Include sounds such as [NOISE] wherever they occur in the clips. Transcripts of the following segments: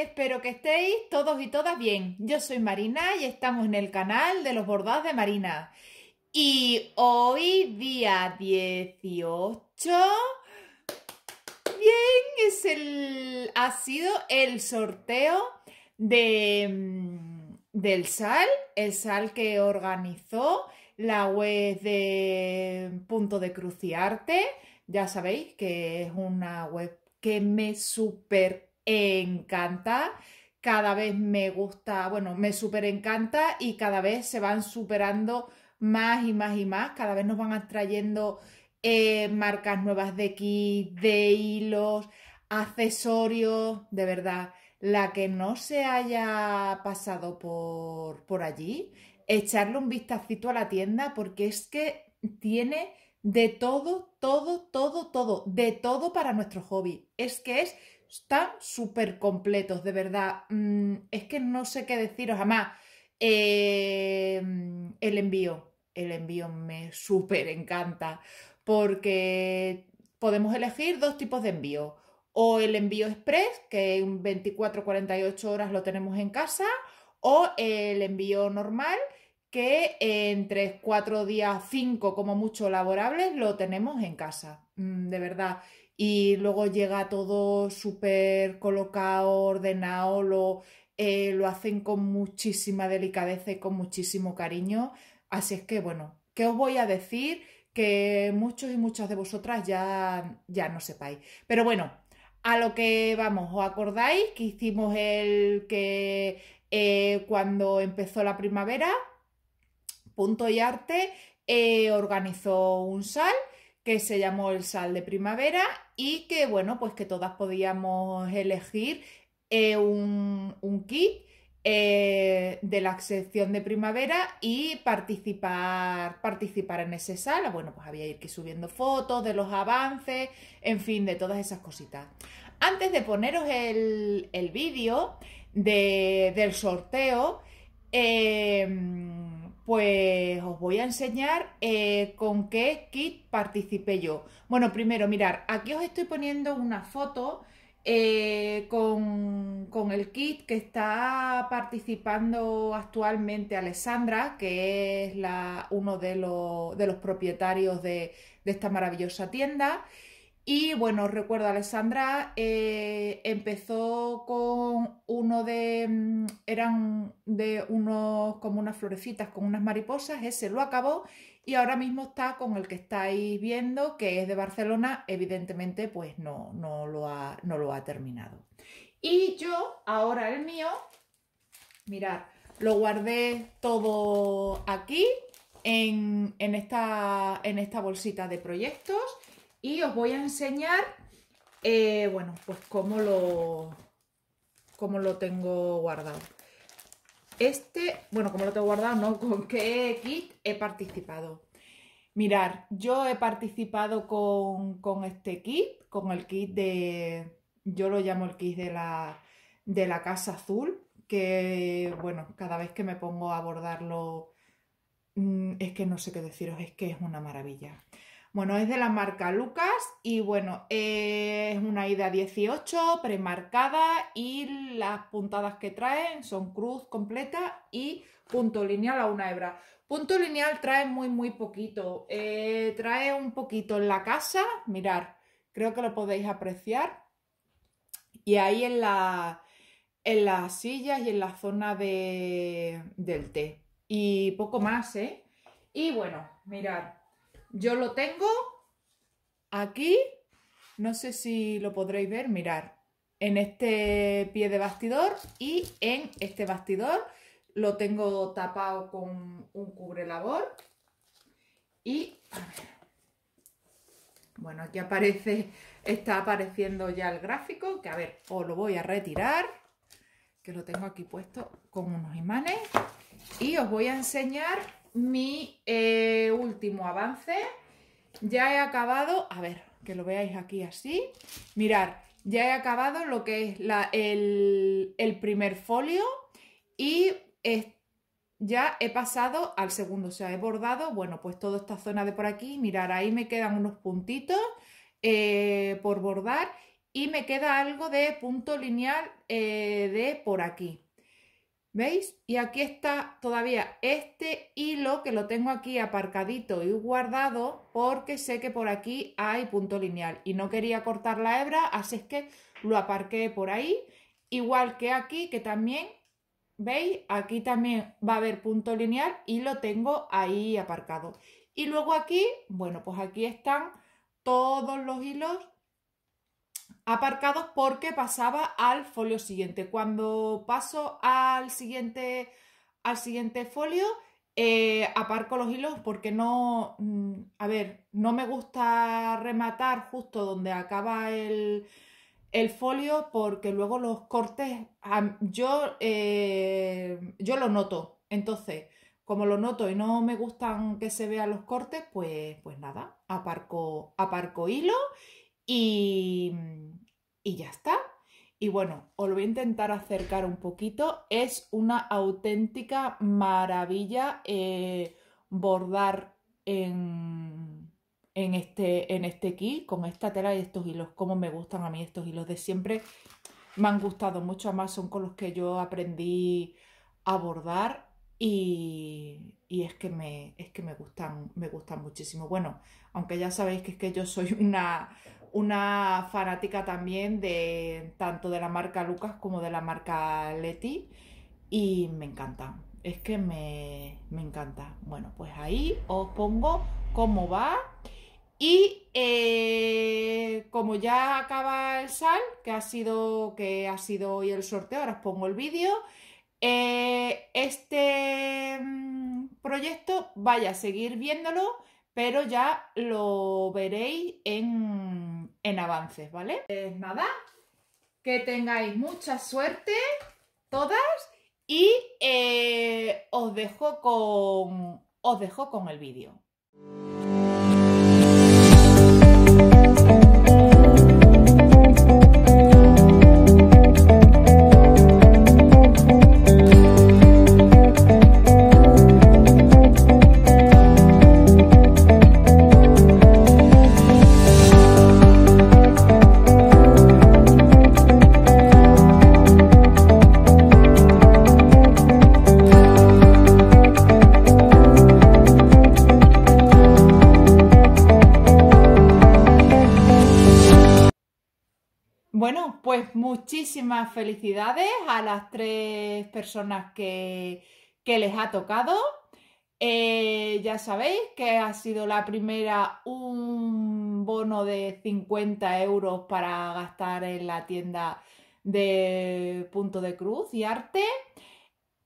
Espero que estéis todos y todas bien. Yo soy Marina y estamos en el canal de los bordados de Marina. Y hoy, día 18, bien, es el, ha sido el sorteo de, mm, del SAL, el SAL que organizó la web de Punto de Cruciarte. Ya sabéis que es una web que me super encanta cada vez me gusta, bueno, me súper encanta y cada vez se van superando más y más y más, cada vez nos van atrayendo eh, marcas nuevas de kits, de hilos, accesorios, de verdad, la que no se haya pasado por, por allí, echarle un vistacito a la tienda porque es que tiene de todo, todo, todo, todo, de todo para nuestro hobby. Es que es están súper completos, de verdad. Mm, es que no sé qué deciros. Además, eh, el envío, el envío me súper encanta porque podemos elegir dos tipos de envío. O el envío express, que en 24-48 horas lo tenemos en casa, o el envío normal, que en 3, 4 días, 5 como mucho laborables, lo tenemos en casa, mm, de verdad y luego llega todo súper colocado, ordenado, lo, eh, lo hacen con muchísima delicadeza y con muchísimo cariño. Así es que, bueno, ¿qué os voy a decir? Que muchos y muchas de vosotras ya, ya no sepáis. Pero bueno, a lo que vamos, ¿os acordáis que hicimos el que eh, cuando empezó la primavera, Punto y Arte eh, organizó un sal que se llamó El Sal de Primavera y que, bueno, pues que todas podíamos elegir eh, un, un, kit eh, de la sección de primavera y participar, participar en ese sala. Bueno, pues había que ir subiendo fotos de los avances, en fin, de todas esas cositas. Antes de poneros el, el vídeo de, del sorteo, eh, pues os voy a enseñar eh, con qué kit participé yo. Bueno, primero, mirar, aquí os estoy poniendo una foto eh, con, el kit que está participando actualmente Alessandra, que es la, uno de, los, propietarios de, de esta maravillosa tienda. Y bueno, os recuerdo, Alessandra eh, empezó con uno de. Mm, eran de unos. como unas florecitas con unas mariposas, ese lo acabó y ahora mismo está con el que estáis viendo, que es de Barcelona, evidentemente, pues no, no, lo, ha, terminado. Y yo, ahora el mío, mirad, lo guardé todo aquí en, esta, en esta bolsita de proyectos y os voy a enseñar, eh, bueno, pues cómo lo, lo tengo guardado. Este, bueno, cómo lo tengo guardado, ¿no? [LAUGHS] Con qué kit he participado. Mirar, yo he participado con, con, este kit, con el kit de, yo lo llamo el kit de la, de la Casa Azul, que bueno, cada vez que me pongo a abordarlo, mm, es que no sé qué deciros, es que es una maravilla. Bueno, es de la marca Lucas y bueno, es una ida 18 premarcada y las puntadas que traen son cruz completa y punto lineal a una hebra. Punto lineal trae muy, muy poquito. Eh, trae un poquito en la casa, mirar, creo que lo podéis apreciar. Y ahí en, la, en las sillas y en la zona de, del té. Y poco más, ¿eh? Y bueno, mirar yo lo tengo aquí, no sé si lo podréis ver, mirar, en este pie de bastidor y en este bastidor lo tengo tapado con un cubre labor y a ver, bueno aquí aparece está apareciendo ya el gráfico que a ver os lo voy a retirar que lo tengo aquí puesto con unos imanes y os voy a enseñar mi eh, último avance. Ya he acabado, a ver, que lo veáis aquí así. Mirar, ya he acabado lo que es el, primer folio y ya he pasado al segundo, o sea, he bordado, bueno, pues toda esta zona de por aquí, mirar, ahí me quedan unos puntitos eh, por bordar y me queda algo de punto lineal eh, de por aquí. ¿Veis? Y aquí está todavía este hilo que lo tengo aquí aparcadito y guardado porque sé que por aquí hay punto lineal y no quería cortar la hebra, así es que lo aparqué por ahí. Igual que aquí, que también, ¿veis? Aquí también va a haber punto lineal y lo tengo ahí aparcado. Y luego aquí, bueno, pues aquí están todos los hilos aparcados porque pasaba al folio siguiente. Cuando paso al siguiente, al siguiente folio, eh, aparco los hilos porque no, mm, a ver, no me gusta rematar justo donde acaba el, el folio porque luego los cortes, yo, eh, yo lo noto. Entonces, como lo noto y no me gustan que se vean los cortes, pues, pues nada, aparco, aparco hilo y, ya está. Y bueno, os lo voy a intentar acercar un poquito. Es una auténtica maravilla eh, bordar en, en, este, en este kit con esta tela y estos hilos. Como me gustan a mí estos hilos de siempre. Me han gustado mucho, más, son con los que yo aprendí a bordar y y es que me, es que me, gustan, me gustan muchísimo. Bueno, aunque ya sabéis que es que yo soy [LAUGHS] una, una fanática también de tanto de la marca Lucas como de la marca Leti y me encanta. Es que me, me encanta. Bueno, pues ahí os pongo cómo va. Y eh, como ya acaba el sal, que ha sido, que ha sido hoy el sorteo, ahora os pongo el vídeo. Eh, este mm, proyecto vaya a seguir viéndolo, pero ya lo veréis en, avances, ¿vale? Pues nada, que tengáis mucha suerte todas y eh, os, dejo con, os dejo con el vídeo. Pues muchísimas felicidades a las tres personas que, les ha tocado. Eh, ya sabéis que ha sido la primera un bono de 50 euros para gastar en la tienda de Punto de Cruz y Arte.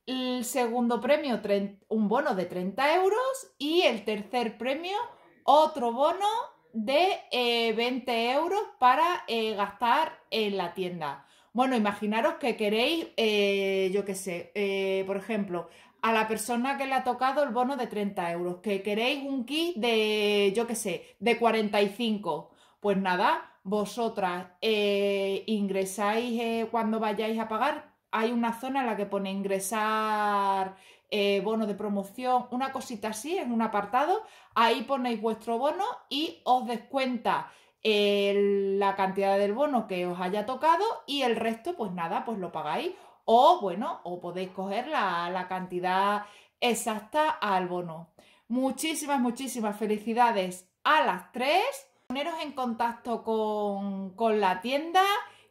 El segundo premio, un bono de 30 euros. Y el tercer premio, otro bono de 20 eh, euros para eh, gastar en la tienda. Bueno, imaginaros que queréis, eh, yo qué sé, por ejemplo, a la persona que le ha tocado el bono de 30 euros, que queréis un kit de, yo qué sé, de 45. Pues nada, vosotras ingresáis cuando vayáis a pagar. Hay una zona en la que pone ingresar eh, bono de promoción, una cosita así en un apartado, ahí ponéis vuestro bono y os descuenta la cantidad del bono que os haya tocado y el resto, pues nada, pues lo pagáis. O bueno, o podéis coger la, la cantidad exacta al bono. Muchísimas, muchísimas felicidades a las tres. Poneros en contacto con, con la tienda,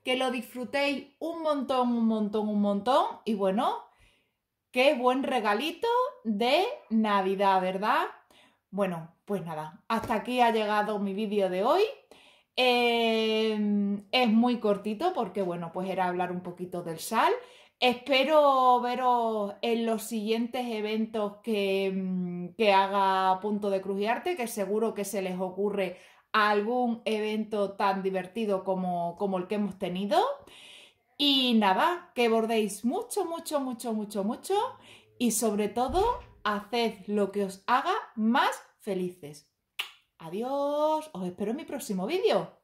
que lo disfrutéis un montón, un montón, un montón. Y bueno, Qué buen regalito de Navidad, ¿verdad? Bueno, pues nada, hasta aquí ha llegado mi vídeo de hoy. Em, es muy cortito porque, bueno, pues era hablar un poquito del sal. Espero veros en los siguientes eventos que, mm, que haga Punto de Crujiarte, que seguro que se les ocurre algún evento tan divertido como, como el que hemos tenido. Y nada, que bordéis mucho, mucho, mucho, mucho, mucho y sobre todo, haced lo que os haga más felices. Adiós, os espero en mi próximo vídeo.